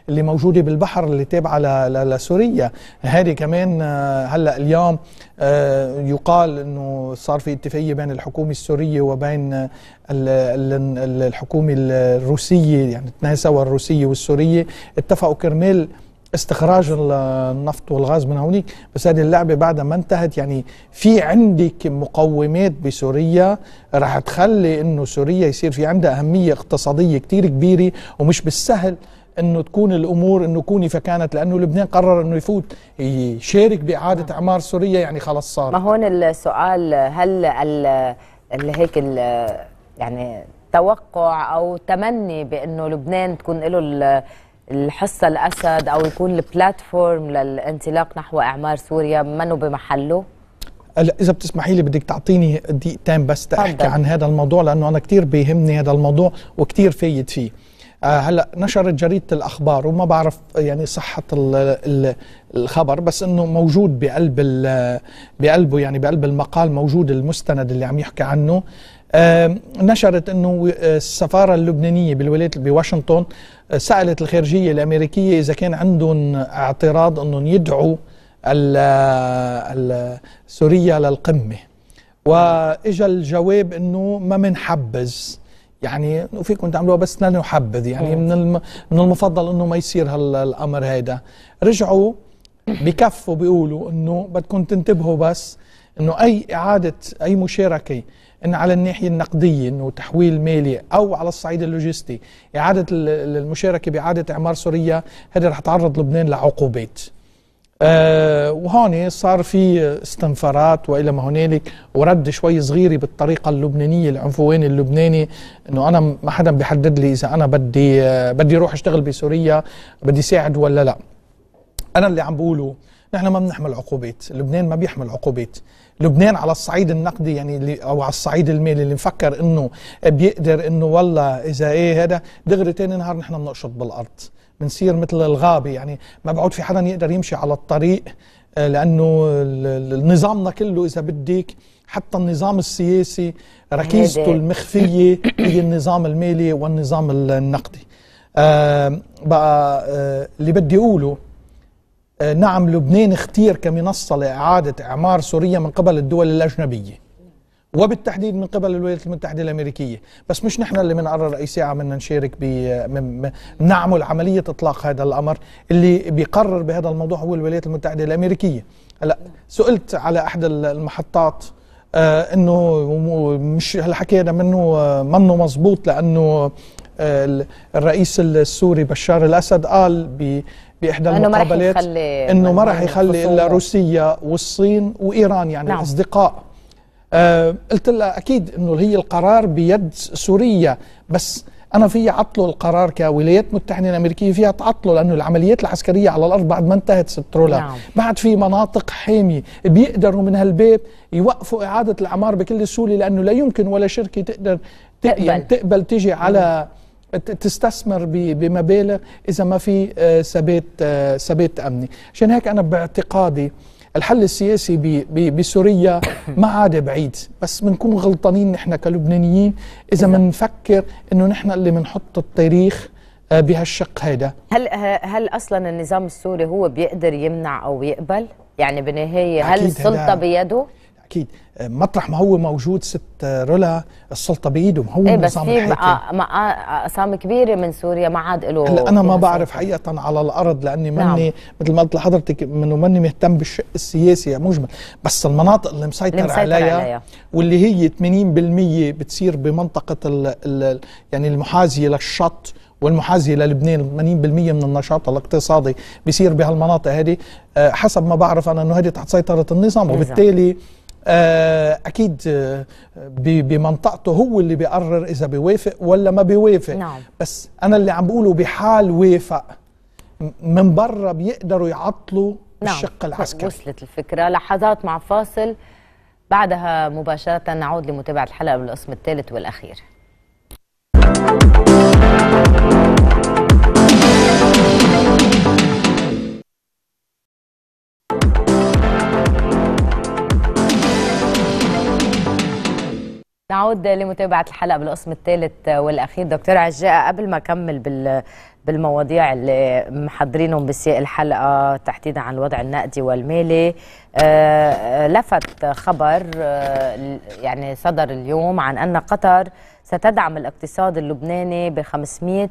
[SPEAKER 2] اللي موجوده بالبحر اللي تابعه لسوريا هذه كمان آه، هلا اليوم آه، يقال انه صار في اتفاقيه بين الحكومه السوريه وبين الحكومه الروسيه يعني تناسوا الروسيه والسوريه اتفقوا كرمال استخراج النفط والغاز من هونيك بس هذه اللعبة بعد ما انتهت يعني في عندك مقومات بسوريا راح تخلي انه سوريا يصير في عندها أهمية اقتصادية كتير كبيرة ومش بالسهل انه تكون الامور انه كوني فكانت لانه لبنان قرر انه يفوت يشارك باعاده نعم. اعمار سوريا يعني خلاص صار ما
[SPEAKER 1] هون السؤال هل اللي هيك يعني توقع او تمني بانه لبنان تكون له الحصة الأسد أو يكون البلاتفورم للانطلاق نحو إعمار سوريا منه بمحله؟
[SPEAKER 2] هلا اذا بتسمحي لي بدك تعطيني دقيقتين بس تحكي عن هذا الموضوع لانه انا كثير بيهمني هذا الموضوع وكثير فايد فيه آه، هلا نشرت جريده الاخبار وما بعرف يعني صحه الـ الـ الخبر بس انه موجود بقلب آه، بقلبه يعني بقلب المقال موجود المستند اللي عم يحكي عنه نشرت انه آه، السفاره اللبنانيه بالولايات بواشنطن آه، سالت الخارجيه الامريكيه اذا كان عندهم اعتراض انهم يدعوا آه، سوريا للقمه واجا الجواب انه ما منحبذ يعني وفيكم فيكم تعملوها بس نحبذ يعني من من المفضل انه ما يصير هالامر هيدا رجعوا بكفوا بيقولوا انه بدكم تنتبهوا بس انه اي اعاده اي مشاركه ان على الناحيه النقديه انه تحويل مالي او على الصعيد اللوجستي اعاده المشاركه باعاده اعمار سوريا هذا رح تعرض لبنان لعقوبات أه وهون صار في استنفارات والى ما هنالك ورد شوي صغير بالطريقه اللبنانيه العنفوان اللبناني انه انا ما حدا بيحدد لي اذا انا بدي آه، بدي اروح اشتغل بسوريا بدي ساعد ولا لا انا اللي عم بقوله نحن ما بنحمل عقوبات لبنان ما بيحمل عقوبات لبنان على الصعيد النقدي يعني اللي او على الصعيد المالي اللي مفكر انه بيقدر انه والله اذا ايه هذا دغري تاني نهار نحن بنقشط بالارض بنصير مثل الغابه يعني ما بعود في حدا يقدر يمشي على الطريق آه، لانه نظامنا كله اذا بدك حتى النظام السياسي ركيزته المخفيه (coughs) هي النظام المالي والنظام النقدي آه بقى آه اللي بدي اقوله آه، نعم لبنان اختير كمنصة لإعادة إعمار سوريا من قبل الدول الأجنبية وبالتحديد من قبل الولايات المتحدة الأمريكية بس مش نحن اللي بنقرر أي ساعة بدنا نشارك ب نعمل عملية إطلاق هذا الأمر اللي بيقرر بهذا الموضوع هو الولايات المتحدة الأمريكية هلا سئلت على أحد المحطات آه انه مش هالحكي هذا منه آه، منه مظبوط لانه آه، الرئيس السوري بشار الاسد قال باحدى المقابلات انه ما راح يخلي الا روسيا والصين وايران يعني نعم. الاصدقاء آه قلت لها اكيد انه هي القرار بيد سوريا بس انا في عطله القرار كولايات متحده الامريكيه فيها تعطله لانه العمليات العسكريه على الارض بعد ما انتهت سترولا نعم. بعد في مناطق حاميه بيقدروا من هالباب يوقفوا اعاده الاعمار بكل سهوله لانه لا يمكن ولا شركه تقدر تقبل, يعني تقبل تيجي على مم. نعم. تستثمر بمبالغ اذا ما في آه، ثبات آه، ثبات امني عشان هيك انا باعتقادي الحل السياسي بسوريا (coughs) ما عاد بعيد بس بنكون غلطانين نحن كلبنانيين اذا بنفكر انه نحن اللي بنحط التاريخ آه، بهالشق هيدا
[SPEAKER 1] هل هل اصلا النظام السوري هو بيقدر يمنع او يقبل يعني بالنهايه هل السلطه بيده
[SPEAKER 2] اكيد مطرح ما هو موجود ست رولا السلطه بايده ما هو إيه بس في اقسام
[SPEAKER 1] اسامي كبيره من سوريا ما عاد له هلا انا ما بعرف
[SPEAKER 2] حقيقه على الارض لاني ماني نعم. مثل ما قلت لحضرتك منه ماني مهتم بالشق السياسي مجمل بس المناطق اللي مسيطر, اللي مسيطر عليها, عليها واللي هي 80% بتصير بمنطقه الـ الـ يعني المحاذيه للشط والمحاذية للبنان 80% من النشاط الاقتصادي بيصير بهالمناطق هذه آه، حسب ما بعرف أنا أنه هذه تحت سيطرة النظام وبالتالي آه، اكيد آه، بمنطقته هو اللي بيقرر اذا بيوافق ولا ما بيوافق نعم. بس انا اللي عم بقوله بحال وافق من برا بيقدروا يعطلوا نعم. الشق العسكري وصلت الفكره لحظات مع فاصل بعدها
[SPEAKER 1] مباشره نعود لمتابعه الحلقه بالقسم الثالث والاخير نعود لمتابعة الحلقة بالقسم الثالث والأخير دكتور عجاء قبل ما أكمل بال بالمواضيع اللي محضرينهم بسياق الحلقة تحديدا عن الوضع النقدي والمالي آه، آه، لفت خبر آه، يعني صدر اليوم عن أن قطر ستدعم الاقتصاد اللبناني ب 500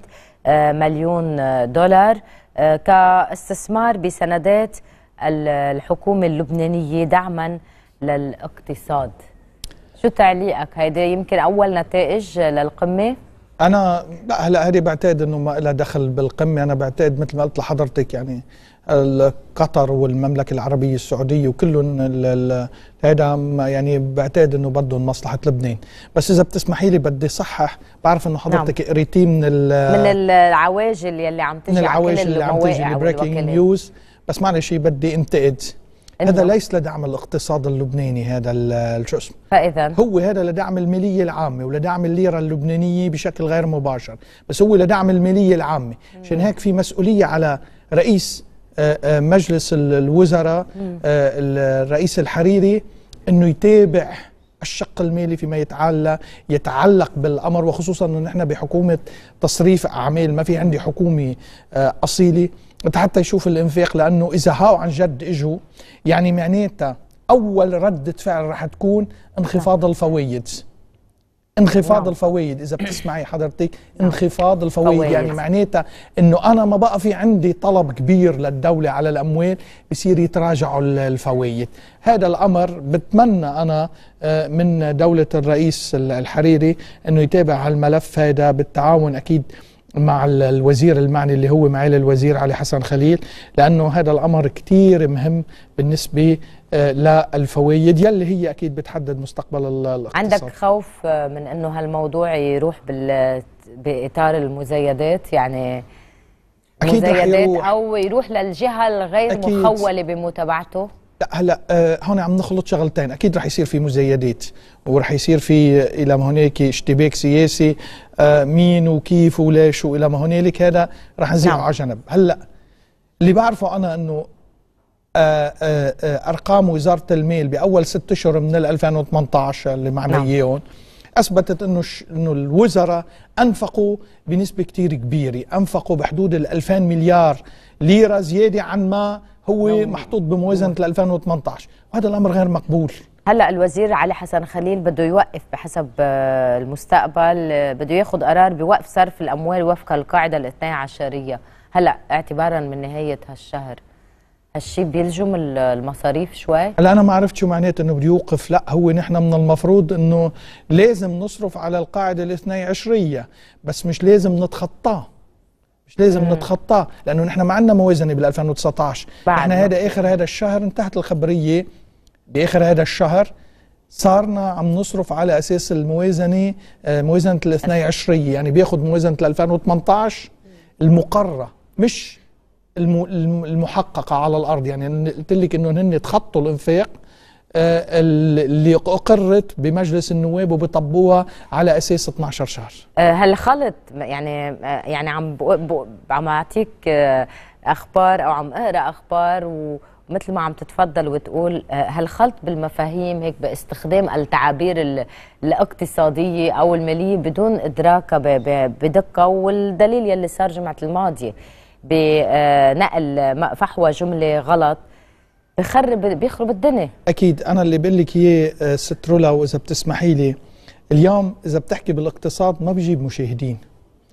[SPEAKER 1] مليون دولار كاستثمار بسندات الحكومة اللبنانية دعما للاقتصاد شو تعليقك هيدا يمكن اول نتائج للقمه
[SPEAKER 2] انا لا هلا هذه بعتقد انه ما لها دخل بالقمه انا بعتقد مثل ما قلت لحضرتك يعني قطر والمملكه العربيه السعوديه وكلهم هذا يعني بعتقد انه بدهم مصلحه لبنان بس اذا بتسمحي لي بدي صحح بعرف انه نعم. حضرتك نعم. قريتيه من من
[SPEAKER 1] العواجل يلي عم تجي من العواجل اللي عم تجي البريكنج
[SPEAKER 2] نيوز بس معلش بدي انتقد هذا ليس لدعم الاقتصاد اللبناني هذا شو اسمه فاذا هو هذا لدعم الماليه العامه ولدعم الليره اللبنانيه بشكل غير مباشر بس هو لدعم الماليه العامه عشان هيك في مسؤوليه على رئيس آه، آه، مجلس الوزراء آه، الرئيس الحريري انه يتابع الشق المالي فيما يتعلق يتعلق بالامر وخصوصا انه نحن بحكومه تصريف اعمال ما في عندي حكومه اصيله حتى يشوف الانفاق لانه اذا هاو عن جد اجوا يعني معناتها اول رده فعل رح تكون انخفاض نعم. الفوائد انخفاض نعم. الفوائد اذا بتسمعي حضرتك نعم. انخفاض الفوائد يعني معناتها انه انا ما بقى في عندي طلب كبير للدوله على الاموال بصير يتراجعوا الفوائد هذا الامر بتمنى انا آه، من دوله الرئيس الحريري انه يتابع هالملف هذا بالتعاون اكيد مع الوزير المعني اللي هو معالي الوزير علي حسن خليل لانه هذا الامر كثير مهم بالنسبه آه، للفوائد يلي هي اكيد بتحدد مستقبل الاقتصاد عندك
[SPEAKER 1] خوف آه، من انه هالموضوع يروح بال باطار المزايدات يعني
[SPEAKER 2] أكيد مزايدات يروح.
[SPEAKER 1] او يروح للجهه الغير أكيد. مخوله بمتابعته
[SPEAKER 2] لا هلا آه، هون عم نخلط شغلتين اكيد رح يصير في مزايدات ورح يصير في الى ما هنالك اشتباك سياسي آه، مين وكيف وليش والى ما هنالك هذا رح نزيعه نعم. على جنب هلا اللي بعرفه انا انه آه، ارقام وزاره المال باول ست اشهر من 2018 اللي معنا اياهم نعم. اثبتت انه انه الوزراء انفقوا بنسبه كثير كبيره انفقوا بحدود ال 2000 مليار ليره زياده عن ما هو محطوط بموازنه 2018 وهذا الامر غير مقبول
[SPEAKER 1] هلا الوزير علي حسن خليل بده يوقف بحسب آه، المستقبل آه، بده ياخذ قرار بوقف صرف الاموال وفق القاعده الاثني عشريه هلا اعتبارا من نهايه هالشهر هالشيء بيلجم المصاريف شوي
[SPEAKER 2] هلا انا ما عرفت شو معناته انه بده يوقف لا هو نحن من المفروض انه لازم نصرف على القاعده الاثني عشريه بس مش لازم نتخطاه مش لازم مم. نتخطاه لانه نحن ما عندنا موازنه بال 2019 نحن هذا اخر هذا الشهر انتهت الخبريه باخر هذا الشهر صارنا عم نصرف على اساس الموازنه آه، موازنه ال 22 يعني بياخذ موازنه 2018 المقرره مش المحققه على الارض يعني قلت لك انه هن تخطوا الانفاق آه، اللي اقرت بمجلس النواب وبطبوها على اساس 12 شهر
[SPEAKER 1] آه، هل خلط يعني آه، يعني عم عم اعطيك اخبار او عم اقرا اخبار و مثل ما عم تتفضل وتقول هالخلط بالمفاهيم هيك باستخدام التعابير الاقتصادية أو المالية بدون إدراكها بدقة والدليل يلي صار جمعة الماضية بنقل فحوى جملة غلط بخرب بيخرب الدنيا
[SPEAKER 2] اكيد انا اللي بقول لك اياه آه، ست رولا واذا بتسمحي لي اليوم اذا بتحكي بالاقتصاد ما بجيب مشاهدين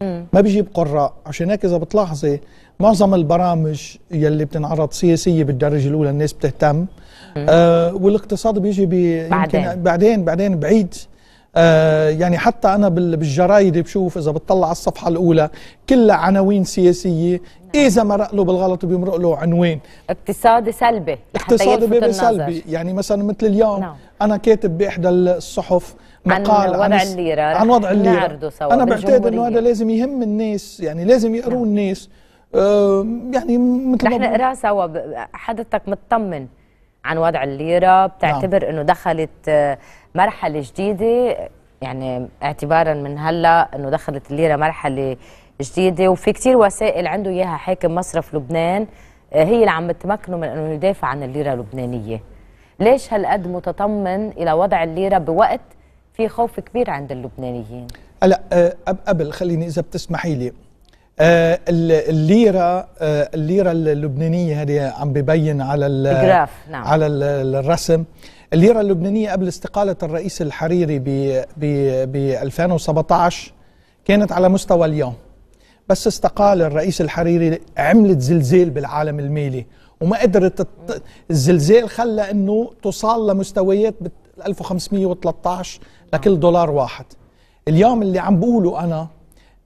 [SPEAKER 2] ما بجيب قراء عشان هيك اذا بتلاحظي معظم البرامج يلي بتنعرض سياسيه بالدرجه الاولى الناس بتهتم آه والاقتصاد بيجي بي بعدين. بعدين بعدين بعيد آه يعني حتى انا بالجرايد بشوف اذا بتطلع على الصفحه الاولى كلها عناوين سياسيه نعم. اذا مرق له بالغلط بيمرق له عنوان اقتصادي سلبي اقتصادي بيبقى سلبي يعني مثلا مثل اليوم نعم. انا كاتب باحدى الصحف مقال عن وضع عن الليره عن وضع نعم. الليره نعرضه سوا انا بعتقد انه هذا لازم يهم الناس يعني لازم يقروا نعم. الناس يعني مثل نحن نقراه سوا
[SPEAKER 1] حضرتك مطمن عن وضع الليره نعم. بتعتبر نعم. انه دخلت آه مرحله جديده يعني اعتبارا من هلا انه دخلت الليره مرحله جديده وفي كثير وسائل عنده اياها حاكم مصرف لبنان آه، هي اللي عم بتمكنه من انه يدافع
[SPEAKER 2] عن الليره اللبنانيه
[SPEAKER 1] ليش هالقد متطمن الى وضع الليره بوقت في خوف كبير عند اللبنانيين
[SPEAKER 2] هلا آه، قبل خليني اذا بتسمحي لي آه، الليره الليره اللبنانيه هذه عم ببين على الجراف نعم. على الرسم الليرة اللبنانية قبل استقالة الرئيس الحريري ب 2017 كانت على مستوى اليوم بس استقال الرئيس الحريري عملت زلزال بالعالم المالي وما قدرت الزلزال خلى انه توصل لمستويات 1513 لكل دولار واحد اليوم اللي عم بقوله انا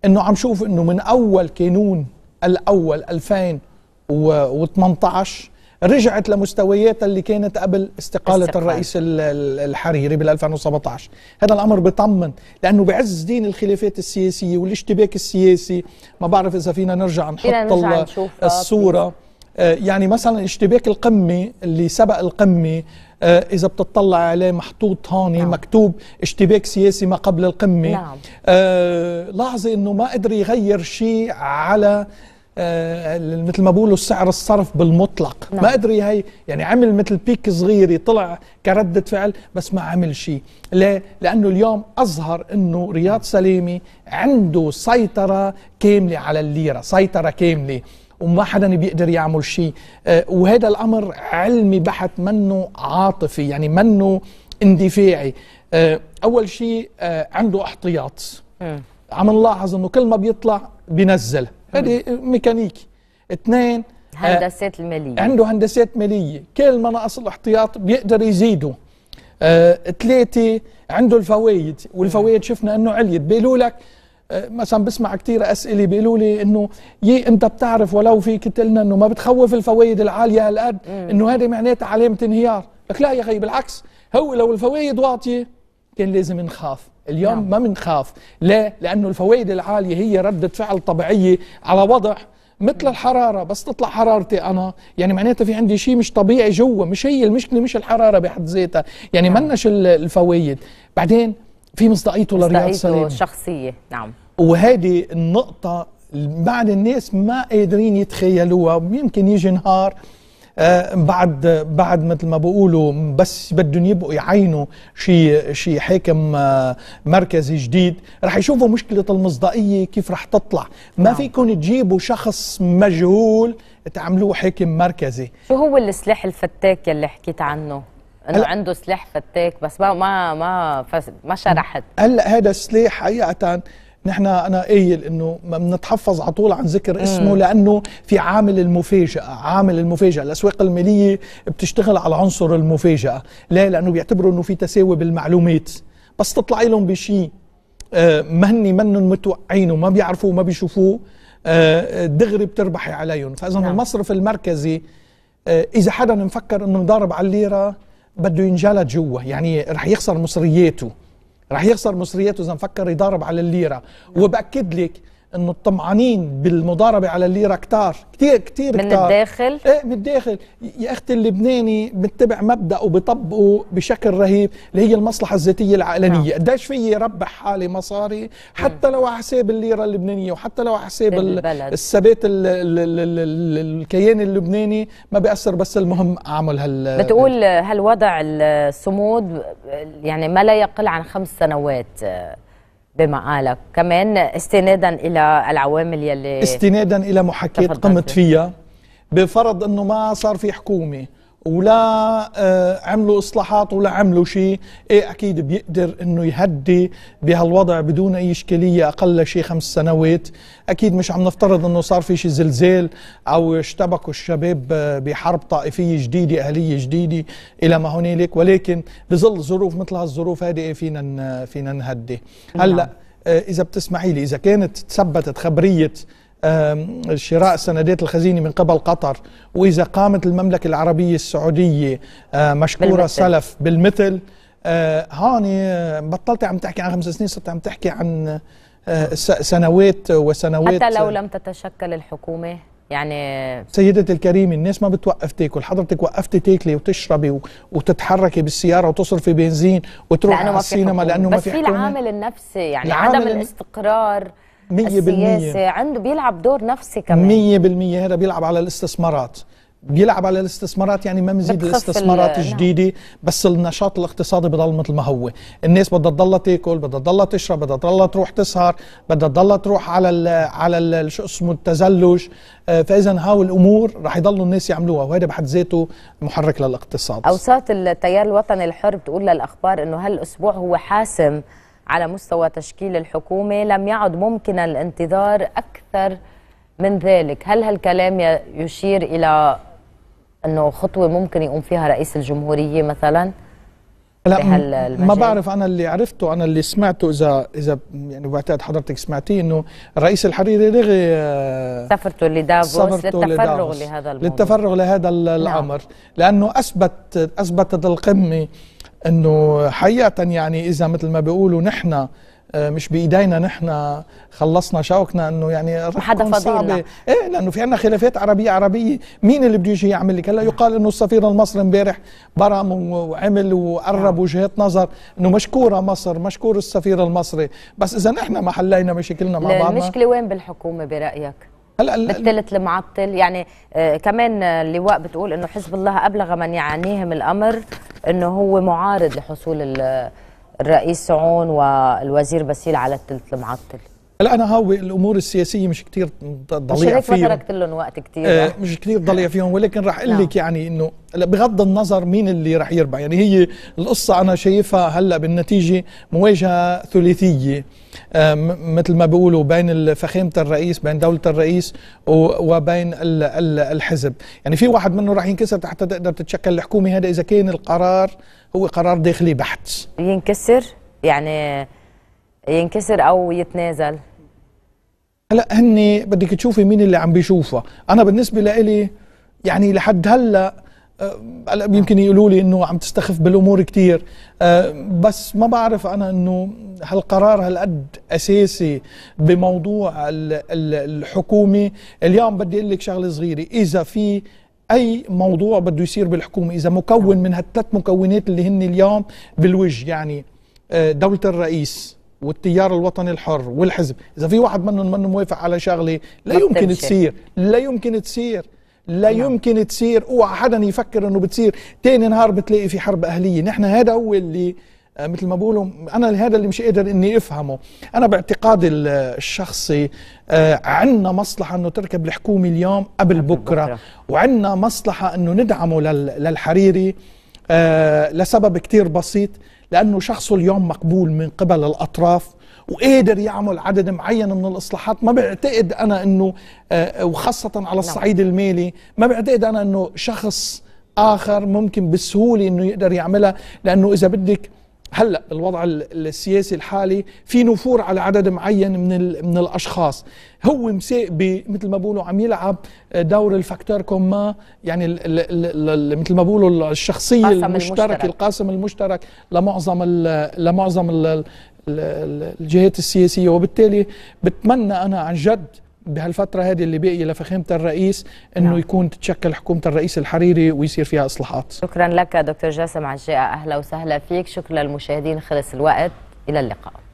[SPEAKER 2] انه عم شوف انه من اول كانون الاول 2018 رجعت لمستوياتها اللي كانت قبل استقالة استقال. الرئيس الحريري بال 2017 هذا الأمر بطمن لأنه بعز دين الخلافات السياسية والاشتباك السياسي ما بعرف إذا فينا نرجع نحط نرجع آه، الصورة آه، يعني مثلا اشتباك القمة اللي سبق القمة آه، إذا بتطلع عليه محطوط هون نعم. مكتوب اشتباك سياسي ما قبل القمة نعم. لاحظي أنه ما قدر يغير شيء على آه، مثل ما بقولوا سعر الصرف بالمطلق نعم. ما ادري هي يعني عمل مثل بيك صغير طلع كردة فعل بس ما عمل شيء ليه؟ لانه اليوم اظهر انه رياض سليمي عنده سيطره كامله على الليره سيطره كامله وما حدا بيقدر يعمل شيء آه، وهذا الامر علمي بحت منه عاطفي يعني منه اندفاعي آه، اول شيء عنده احتياط عم نلاحظ انه كل ما بيطلع بينزل هذه ميكانيكي اثنين هندسات
[SPEAKER 1] الماليه آه، عنده
[SPEAKER 2] هندسات ماليه كل مناقص الاحتياط بيقدر يزيده آه، ثلاثه آه، عنده الفوائد والفوائد شفنا انه عليت بيقولوا لك آه، مثلا بسمع كثير اسئله بيقولوا لي انه يي انت بتعرف ولو فيك قلنا انه ما بتخوف الفوائد العاليه هالقد انه هذه معناتها علامه انهيار لك لا يا اخي بالعكس هو لو الفوائد واطيه كان لازم نخاف اليوم نعم. ما بنخاف لا لانه الفوائد العاليه هي رده فعل طبيعيه على وضع مثل نعم. الحراره بس تطلع حرارتي انا يعني معناتها في عندي شيء مش طبيعي جوا مش هي المشكله مش الحراره بحد ذاتها يعني نعم. منش الفوائد بعدين في مصداقيته لرياض سلامه
[SPEAKER 1] الشخصيه نعم
[SPEAKER 2] وهذه النقطه بعد الناس ما قادرين يتخيلوها يمكن يجي نهار آه، بعد بعد مثل ما بقولوا بس بدهم يبقوا يعينوا شي شي حاكم آه، مركزي جديد رح يشوفوا مشكله المصداقيه كيف رح تطلع ما نعم. فيكم تجيبوا شخص مجهول تعملوه حاكم مركزي
[SPEAKER 1] شو هو السلاح الفتاك اللي حكيت عنه انه عنده سلاح فتاك بس ما ما ما ما شرحت
[SPEAKER 2] هلا هذا السلاح حقيقه نحن انا قايل انه ما بنتحفظ على طول عن ذكر اسمه مم. لانه في عامل المفاجاه عامل المفاجاه الاسواق الماليه بتشتغل على عنصر المفاجاه ليه لانه بيعتبروا انه في تساوي بالمعلومات بس تطلعي لهم بشيء آه، مهني منن متوقعينه ما بيعرفوه ما بيشوفوه آه، دغري بتربحي عليهم فاذا نعم. المصرف المركزي آه، اذا حدا مفكر انه يضارب على الليره بده ينجلد جوا يعني رح يخسر مصرياته رح يخسر مصرياته اذا مفكر يضارب على الليره نعم. وباكد لك انه الطمعانين بالمضاربه على الليره كتار كثير كثير من كتار. الداخل ايه من الداخل يا اختي اللبناني متبع مبدا وبطبقه بشكل رهيب اللي هي المصلحه الذاتيه العقلانيه نعم. قديش في ربح حالي مصاري حتى لو على حساب الليره اللبنانيه وحتى لو على حساب الثبات الكيان اللبناني ما بياثر بس المهم اعمل هال
[SPEAKER 1] بتقول هالوضع الصمود يعني ما لا يقل عن خمس سنوات بمقالك كمان استنادا الى العوامل يلي
[SPEAKER 2] استنادا الى محاكاه قمت فيها بفرض انه ما صار في حكومه ولا آه، عملوا اصلاحات ولا عملوا شيء ايه اكيد بيقدر انه يهدي بهالوضع بدون اي اشكاليه اقل شيء خمس سنوات اكيد مش عم نفترض انه صار في شيء زلزال او اشتبكوا الشباب آه، بحرب طائفيه جديده اهليه جديده الى ما هنالك ولكن بظل ظروف مثل هالظروف هذه إيه فينا فينا نهدي نعم. هلا آه، اذا بتسمعي لي اذا كانت تثبتت خبريه شراء سندات الخزينه من قبل قطر واذا قامت المملكه العربيه السعوديه آه، مشكوره بالمثل. سلف بالمثل هون آه، آه، بطلت عم تحكي عن خمس سنين صرت عم تحكي عن سنوات وسنوات حتى لو لم
[SPEAKER 1] تتشكل الحكومه يعني
[SPEAKER 2] سيدتي الكريمه الناس ما بتوقف تاكل حضرتك وقفتي تاكلي وتشربي وتتحركي بالسياره وتصرفي بنزين وتروحي على السينما لانه ما في حكومه بس في العامل
[SPEAKER 1] النفسي يعني عدم الاستقرار بالمية. عنده بيلعب دور نفسي
[SPEAKER 2] كمان 100% هذا بيلعب على الاستثمارات بيلعب على الاستثمارات يعني ما بنزيد الاستثمارات جديده نعم. بس النشاط الاقتصادي بضل مثل ما هو الناس بدها تضلها تاكل بدها تضلها تشرب بدها تضلها تروح تسهر بدها تضلها تروح على الـ على الـ شو اسمه التزلج آه، فاذا هاو الامور رح يضلوا الناس يعملوها وهذا بحد ذاته محرك للاقتصاد اوساط
[SPEAKER 1] التيار الوطني الحر بتقول للاخبار انه هالاسبوع هو حاسم على مستوى تشكيل الحكومة لم يعد ممكن الانتظار أكثر من ذلك هل هالكلام يشير إلى أنه خطوة ممكن يقوم فيها رئيس الجمهورية مثلاً؟ لا ما بعرف
[SPEAKER 2] انا اللي عرفته انا اللي سمعته اذا اذا يعني بعتقد حضرتك سمعتيه انه الرئيس الحريري لغي آه، سفرته لدافوس للتفرغ لهذا الموضوع للتفرغ لهذا نعم. الامر نعم. لانه اثبت اثبتت القمه انه حقيقه يعني اذا مثل ما بيقولوا نحن آه، مش بايدينا نحن خلصنا شوكنا انه يعني رح حدا صعبه ايه لانه في عندنا خلافات عربيه عربيه مين اللي بده يجي يعمل لك هلا يقال انه السفير المصري امبارح برم وعمل وقرب نعم. وجهات نظر انه مشكوره مصر مشكور السفير المصري بس اذا نحن ما حلينا مشاكلنا مع بعضنا المشكله
[SPEAKER 1] وين بالحكومه برايك هلا بالثلث المعطل يعني آه كمان اللواء بتقول انه حزب الله ابلغ من يعانيهم الامر انه هو معارض لحصول الرئيس سعون والوزير بسيل على الثلث المعطل
[SPEAKER 2] لا انا هاوي الامور السياسيه مش كثير ضليع فيهم
[SPEAKER 1] مش لهم وقت كثير آه
[SPEAKER 2] مش كثير ضليع نعم. فيهم ولكن راح اقول لك نعم. يعني انه بغض النظر مين اللي راح يربح يعني هي القصه انا شايفها هلا بالنتيجه مواجهه ثلاثيه آه، مثل ما بيقولوا بين فخامه الرئيس بين دوله الرئيس وبين الحزب يعني في واحد منه راح ينكسر حتى تقدر تتشكل الحكومه هذا اذا كان القرار هو قرار داخلي بحت ينكسر
[SPEAKER 1] يعني ينكسر او يتنازل
[SPEAKER 2] هلا هن بدك تشوفي مين اللي عم بيشوفها انا بالنسبه لإلي يعني لحد هلا آه، هلا يمكن يقولوا لي انه عم تستخف بالامور كثير آه، بس ما بعرف انا انه هالقرار هالقد اساسي بموضوع الحكومه اليوم بدي اقول لك شغله صغيره اذا في اي موضوع بده يصير بالحكومه اذا مكون من هالثلاث مكونات اللي هن اليوم بالوجه يعني آه، دوله الرئيس والتيار الوطني الحر والحزب اذا في واحد منهم منه موافق على شغله لا يمكن تصير لا يمكن تصير لا نعم. يمكن تصير اوعى حدا يفكر انه بتصير تاني نهار بتلاقي في حرب اهليه نحن هذا هو اللي آه، مثل ما بقولوا انا هذا اللي مش قادر اني افهمه انا باعتقادي الشخصي آه، عندنا مصلحه انه تركب الحكومه اليوم قبل بكره وعندنا مصلحه انه ندعمه للحريري آه، لسبب كتير بسيط لأنه شخصه اليوم مقبول من قبل الأطراف وقادر يعمل عدد معين من الإصلاحات ما بعتقد أنا أنه آه، آه، وخاصة على نعم. الصعيد المالي ما بعتقد أنا أنه شخص آخر ممكن بسهولة أنه يقدر يعملها لأنه إذا بدك هلا بالوضع السياسي الحالي في نفور على عدد معين من من الاشخاص هو مساق مثل ما بقولوا عم يلعب دور الفاكتور كوما يعني مثل ما بقولوا الشخصيه المشتركه القاسم المشترك لمعظم الـ لمعظم الـ الجهات السياسيه وبالتالي بتمنى انا عن جد بهالفتره هذه اللي باقيه لفخامه الرئيس انه نعم. يكون تتشكل حكومه الرئيس الحريري ويصير فيها اصلاحات شكرا
[SPEAKER 1] لك دكتور جاسم عجاء اهلا وسهلا فيك شكرا للمشاهدين خلص الوقت الى اللقاء